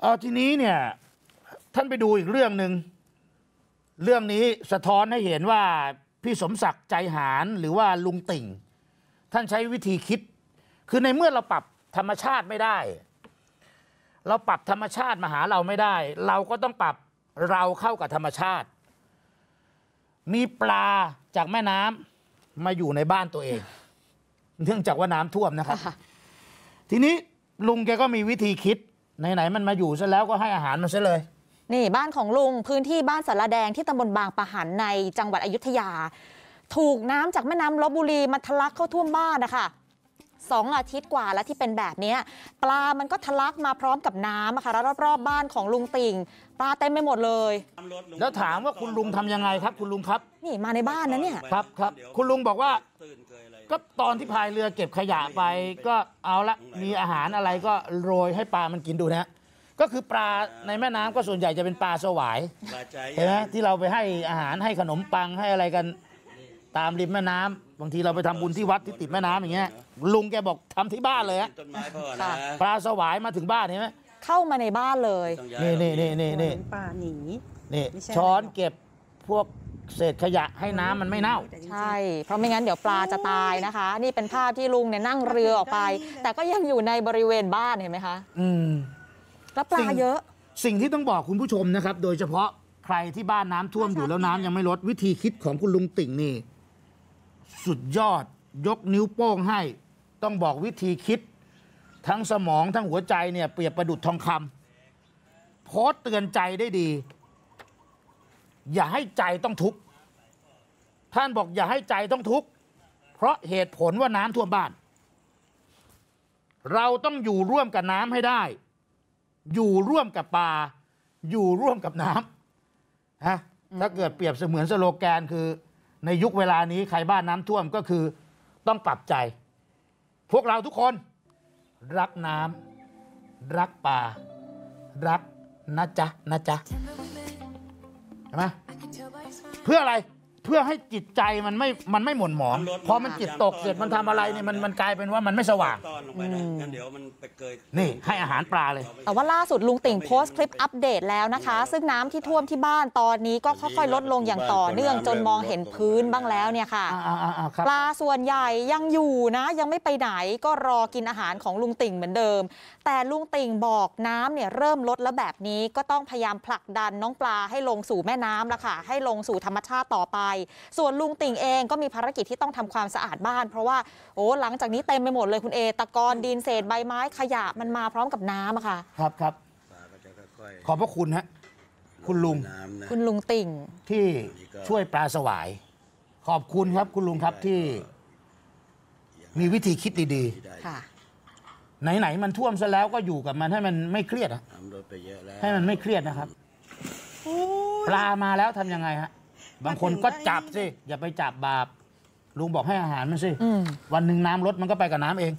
เอาทีนี้เนี่ยท่านไปดูอีกเรื่องหนึ่งเรื่องนี้สะท้อนให้เห็นว่า พี่สมศักดิ์ใจหารหรือว่าลุงติ่ง ท่านใช้วิธีคิด คือในเมื่อเราปรับธรรมชาติไม่ได้ เราปรับธรรมชาติมาหาเราไม่ได้ เราก็ต้องปรับเราเข้ากับธรรมชาติ มีปลาจากแม่น้ำมาอยู่ในบ้านตัวเองเนื่องจากว่าน้ำท่วมนะครับทีนี้ลุงแกก็มีวิธีคิดไหน ๆ มันมาอยู่ซะแล้วก็ให้อาหารมันซะเลย นี่ บ้านของลุงพื้นที่บ้านสารแดงที่ตำบลบางปะหันในจังหวัดอยุธยา ถูกน้ำจากแม่น้ำลบบุรีมันทะลักเข้าท่วมบ้านนะคะสองอาทิตย์กว่าแล้วที่เป็นแบบนี้ปลามันก็ทะลักมาพร้อมกับน้ำค่ะรอบๆบบ้านของลุงติ่ง ปลาเต็มไปหมดเลย แล้วถามว่าคุณลุงทํยังไงครับคุณลุงครับ นี่มาในบ้านนะเนี่ย ครับครับคุณลุงบอกว่าก็ตอนที่พายเรือเก็บขยะไปก็เอาละมีอาหารอะไรก็โรยให้ปลามันกินดูนะฮะก็คือปลาในแม่น้ำก็ส่วนใหญ่จะเป็นปลาสวายเห็นไหมที่เราไปให้อาหารให้ขนมปังให้อะไรกัน ตามริมแม่น้ำบางทีเราไปทำบุญที่วัดที่ติดแม่น้ำอย่างเงี้ยลุงแกบอกทำที่บ้านเลยฮะปลาสวายมาถึงบ้านเห็นไหมเข้ามาในบ้านเลยนี่นี่นี่นี่นี่ปาหนีนี่ช้อนเก็บพวกเศษขยะให้น้ำมันไม่เน่า ใช่ เพราะไม่งั้นเดี๋ยวปลาจะตายนะคะ นี่เป็นภาพที่ลุงเนี่ยนั่งเรือออกไป แต่ก็ยังอยู่ในบริเวณบ้านเห็นไหมคะอืมแล้วปลาเยอะ สิ่งที่ต้องบอกคุณผู้ชมนะครับ โดยเฉพาะใครที่บ้านน้ำท่วมอยู่แล้วน้ำยังไม่ลดวิธีคิดของคุณลุงติ่งนี่ สุดยอดยกนิ้วโป้งให้ ต้องบอกวิธีคิด ทั้งสมอง ทั้งหัวใจเนี่ยเปรียบประดุจทองคำโพสเตือนใจได้ดีอย่าให้ใจต้องทุกข์ ท่านบอกอย่าให้ใจต้องทุกข์ เพราะเหตุผลว่าน้ำท่วมบ้าน เราต้องอยู่ร่วมกับน้ำให้ได้ อยู่ร่วมกับป่าอยู่ร่วมกับน้ำฮะ ถ้าเกิดเปรียบเสมือนสโลแกนคือ ในยุคเวลานี้ใครบ้านน้ำท่วมก็คือ ต้องปรับใจ พวกเราทุกคน รักน้ำรักป่ารักนะจ๊ะนะจ๊ะใช่ไหมเพื่ออะไรเพื่อให้จิตใจมันไม่มันไม่หม่นหมองพอมันจิตตกเสร็จมันทำอะไรเนี่ยมันมันกลายเป็นว่ามันไม่สว่างตอนลงไปนะงั้นเดี๋ยวมันไปเกยนี่ให้อาหารปลาเลย แต่ว่าล่าสุดลุงติ่งโพสต์คลิปอัปเดตแล้วนะคะ ซึ่งน้ำที่ท่วมที่บ้านตอนนี้ก็ค่อย ๆ ลดลงอย่างต่อเนื่องจนมองเห็นพื้นบ้างแล้วเนี่ยค่ะ ปลาส่วนใหญ่ยังอยู่นะ ยังไม่ไปไหนก็รอกินอาหารของลุงติ่งเหมือนเดิม แต่ลุงติ่งบอกน้ำเนี่ยเริ่มลดแล้วแบบนี้ก็ต้องพยายามผลักดันน้องปลาให้ลงสู่แม่น้ำละค่ะให้ลงสู่ธรรมชาติต่อไปส่วนลุงติ่งเองก็มีภารกิจที่ต้องทำความสะอาดบ้าน เพราะว่าโอ้ หลังจากนี้เต็มไปหมดเลยคุณเอตะกอนดินเศษใบไม้ขยะมันมาพร้อมกับน้ำาค่ะ ครับครับ ขอบพระคุณ ฮะ คุณลุง คุณลุงติ่ง ที่ช่วยปลาสวาย ขอบคุณครับ คุณลุงครับที่ มีวิธีคิดดีๆค่ะไหน ๆ มันท่วมซะแล้วก็อยู่กับมันให้มันไม่เครียดอะให้มันไม่เครียดนะครับปลามาแล้วทำยังไงฮะบางคนก็จับสิ อย่าไปจับบาป ลุงบอกให้อาหารมันสิวันหนึ่งน้ำลดมันก็ไปกับน้ำเอง